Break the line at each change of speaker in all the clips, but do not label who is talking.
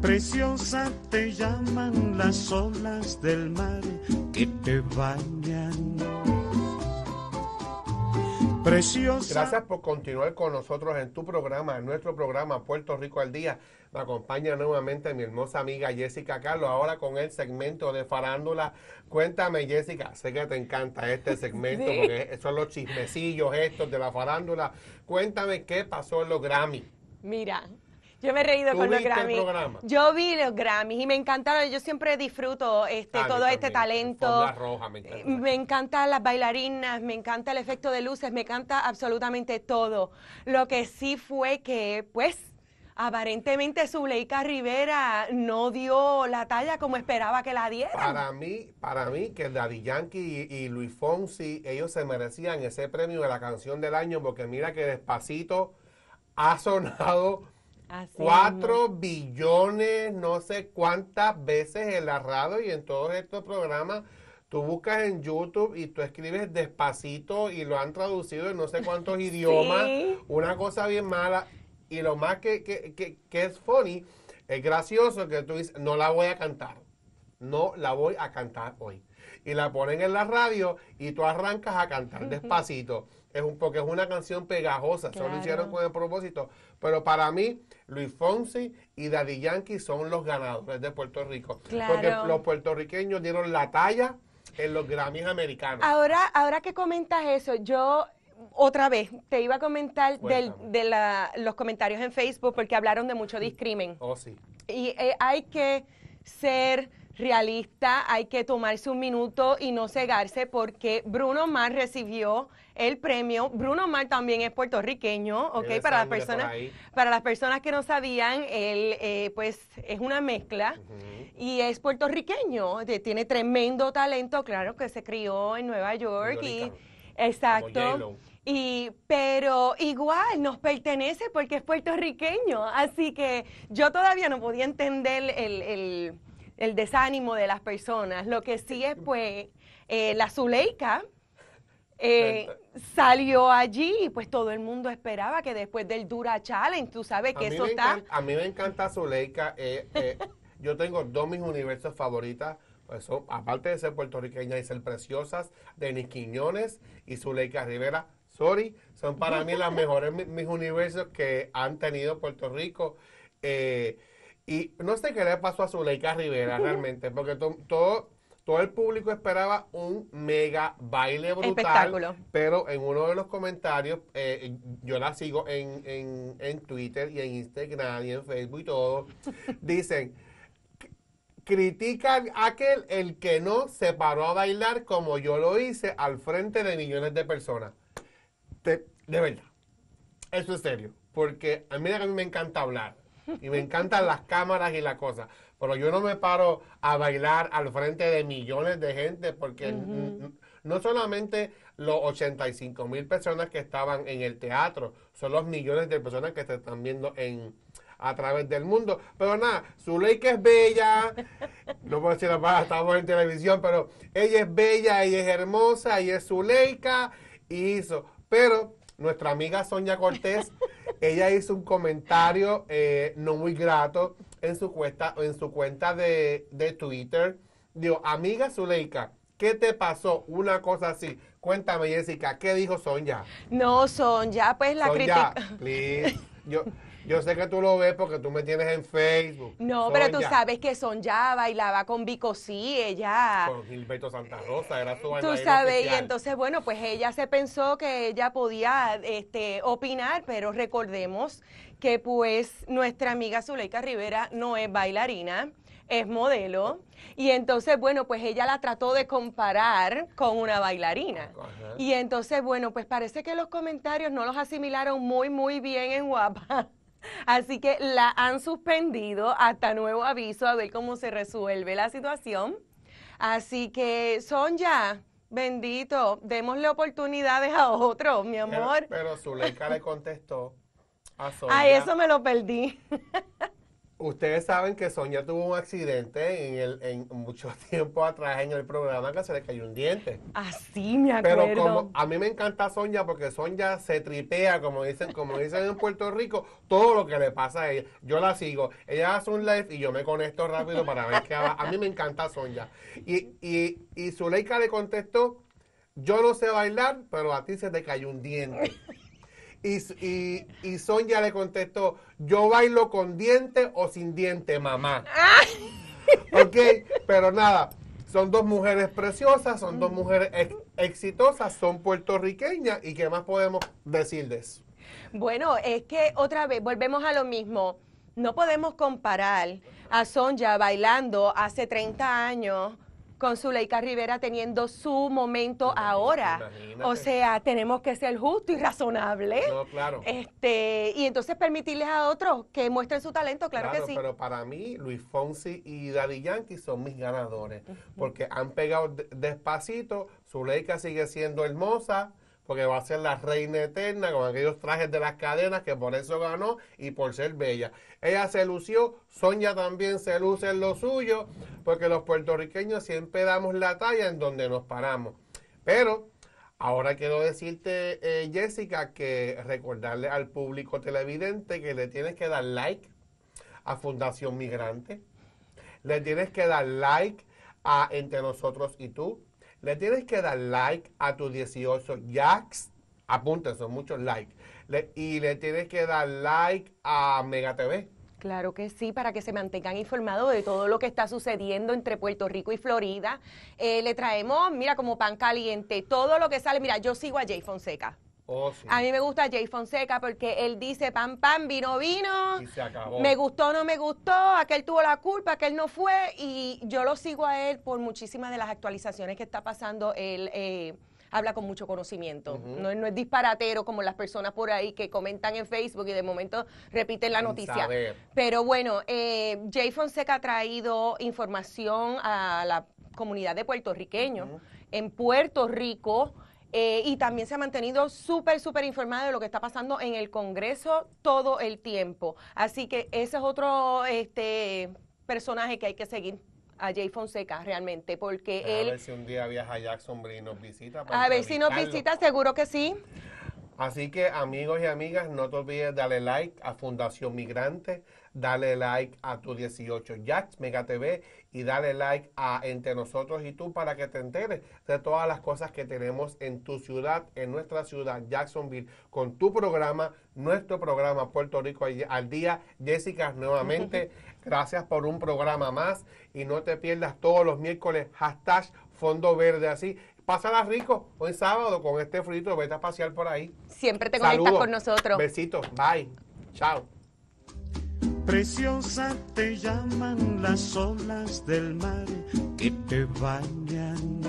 Preciosa te llaman las olas del mar que te bañan. Preciosa. Gracias por continuar con nosotros en tu programa, en nuestro programa Puerto Rico al Día. Me acompaña nuevamente mi hermosa amiga Jessica Carlos, ahora con el segmento de farándula. Cuéntame, Jessica, sé que te encanta este segmento, porque son los chismecillos estos de la farándula. Cuéntame qué pasó en los Grammy.
Mira, yo me he reído con los Grammys. Yo vi los Grammys y me encantaron. Yo siempre disfruto este ah, todo este talento. Eh, me, encantan las bailarinas, me encanta el efecto de luces, me encanta absolutamente todo. Lo que sí fue que, pues, aparentemente Zuleika Rivera no dio la talla como esperaba que la diera. Para mí,
para mí que Daddy Yankee y, y, Luis Fonsi, ellos se merecían ese premio de la canción del año porque mira que despacito ha sonado
4 cuatro
billones, no sé cuántas veces en la radio y en todos estos programas. Tú buscas en YouTube y tú escribes despacito y lo han traducido en no sé cuántos idiomas. Una cosa bien mala. Y lo más que, que es funny, es gracioso que tú dices, no la voy a cantar. No la voy a cantar hoy. Y la ponen en la radio y tú arrancas a cantar despacito es un, porque es una canción pegajosa, solo hicieron con el propósito. Pero para mí, Luis Fonsi y Daddy Yankee son los ganadores de Puerto Rico. Porque los puertorriqueños dieron la talla en los Grammys americanos. Ahora,
ahora que comentas eso, yo otra vez, te iba a comentar de los comentarios en Facebook porque hablaron de mucho discrimen. Oh, sí. Y eh, hay que ser realista, hay que tomarse un minuto y no cegarse porque Bruno Mars recibió el premio. Bruno Mars también es puertorriqueño, ¿ok? para las personas, para las personas que no sabían, él eh, pues es una mezcla y es puertorriqueño, tiene tremendo talento, claro que se crió en Nueva York y exacto. Y, pero igual nos pertenece porque es puertorriqueño, así que yo todavía no podía entender el el desánimo de las personas. Lo que sí es, pues, eh, la Zuleika eh, salió allí y pues todo el mundo esperaba que después del Dura Challenge, tú sabes que eso está... a mí me
encanta Zuleika. Eh, yo tengo dos mis universos favoritas. Pues, aparte de ser puertorriqueña y ser preciosas, Denis Quiñones y Zuleika Rivera, sorry, son para mí las mejores universos que han tenido Puerto Rico. Y no sé qué le pasó a Zuleika Rivera realmente, porque todo, todo el público esperaba un mega baile brutal. Pero en uno de los comentarios, eh, yo la sigo en, Twitter y en Instagram y en Facebook y todo, dicen critican a aquel el que no se paró a bailar como yo lo hice al frente de millones de personas. de verdad, eso es serio, porque a mí, a mí me encanta hablar, y me encantan las cámaras y la cosa. Pero yo no me paro a bailar al frente de millones de gente porque no solamente los 85 mil personas que estaban en el teatro, son los millones de personas que se están viendo en a través del mundo. Pero nada, Zuleika es bella, no puedo decir la palabra, estamos en televisión, pero ella es bella, ella es hermosa, ella es Zuleika y hizo. Pero nuestra amiga Sonia Cortés ella hizo un comentario eh, no muy grato en su cuenta, en su cuenta de, Twitter. Dijo, amiga Zuleika, ¿Qué te pasó? Una cosa así. Cuéntame, Jessica, ¿qué dijo Sonja?
No, Sonja, pues la crítica...
Yo sé que tú lo ves porque tú me tienes en Facebook. No, pero tú sabes
que son ya bailaba con Vico sí, ella. Con
Gilberto Santa Rosa, era su Tú sabes, y entonces,
bueno, pues ella se pensó que ella podía este, opinar, pero recordemos que pues nuestra amiga Zuleika Rivera no es bailarina es modelo y entonces, bueno, pues ella la trató de comparar con una bailarina. Y entonces, bueno, pues parece que los comentarios no los asimilaron muy, muy bien en Guapa. Así que la han suspendido hasta nuevo aviso a ver cómo se resuelve la situación. Así que son ya Bendito, démosle oportunidades a otro, mi amor. Pero,
Zuleika le contestó a Sonia. A eso
me lo perdí.
Ustedes saben que Sonia tuvo un accidente en, mucho tiempo atrás en el programa que se le cayó un diente.
Así ah, me acuerdo. Pero como
a mí me encanta Sonia porque Sonia se tripea, como dicen, como dicen en Puerto Rico, todo lo que le pasa a ella. Yo la sigo, ella hace un live y yo me conecto rápido para ver qué va. A mí me encanta Sonia. Y, y, y Zuleika le contestó, yo no sé bailar, pero a ti se te cayó un diente. Y, y, y Sonia le contestó, yo bailo con diente o sin diente, mamá. ok, pero nada, son dos mujeres preciosas, son dos mm. mujeres exitosas, son puertorriqueñas y qué más podemos decirles.
Bueno, es que otra vez volvemos a lo mismo. No podemos comparar a Sonja bailando hace 30 años con Zuleika Rivera teniendo su momento ahora. O sea, tenemos que ser justos y razonables. claro. Este, y entonces permitirles a otros que muestren su talento, claro, que sí. Pero
para mí, Luis Fonsi y Daddy Yankee son mis ganadores, porque han pegado despacito, Zuleika sigue siendo hermosa, porque va a ser la reina eterna con aquellos trajes de las cadenas que por eso ganó y por ser bella. Ella se lució, Sonia también se luce en lo suyo, porque los puertorriqueños siempre damos la talla en donde nos paramos. Pero ahora quiero decirte, eh, Jessica, que recordarle al público televidente que le tienes que dar like a Fundación Migrante, le tienes que dar like a Entre Nosotros y Tú, le tienes que dar like a tus 18 jacks. Apunta, son muchos likes. y le tienes que dar like a Mega TV.
Claro que sí, para que se mantengan informados de todo lo que está sucediendo entre Puerto Rico y Florida. Eh, le traemos, mira, como pan caliente, todo lo que sale. Mira, yo sigo a Jay Fonseca. Oh, a mí me gusta Jay Fonseca porque él dice pam, pam, vino, vino. Me gustó, no me gustó. Aquel tuvo la culpa, aquel no fue. Y yo lo sigo a él por muchísimas de las actualizaciones que está pasando. Él eh, habla con mucho conocimiento. no, es disparatero como las personas por ahí que comentan en Facebook y de momento repiten la noticia. Pero bueno, eh, Jay Fonseca ha traído información a la comunidad de puertorriqueños en Puerto Rico. Eh, y también se ha mantenido súper, súper informada de lo que está pasando en el Congreso todo el tiempo. Así que ese es otro este, personaje que hay que seguir a Jay Fonseca realmente, porque a él... ver
si un día viaja a Jacksonville y nos visita. Para a ver si nos visita,
seguro que sí.
Así que amigos y amigas, no te olvides darle like a Fundación Migrante, dale like a tu 18 Jacks Mega TV y dale like a Entre Nosotros y tú para que te enteres de todas las cosas que tenemos en tu ciudad, en nuestra ciudad, Jacksonville, con tu programa, nuestro programa Puerto Rico al día. Jessica, nuevamente, gracias por un programa más y no te pierdas todos los miércoles hashtag Fondo Verde así Pásala rico hoy sábado con este frito, vete a pasear por ahí.
Siempre te conectas con nosotros. Besitos, bye. Chao.
Preciosa te llaman las olas del mar que te bañan.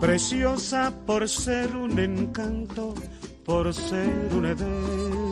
Preciosa por ser un encanto,
por ser un edén.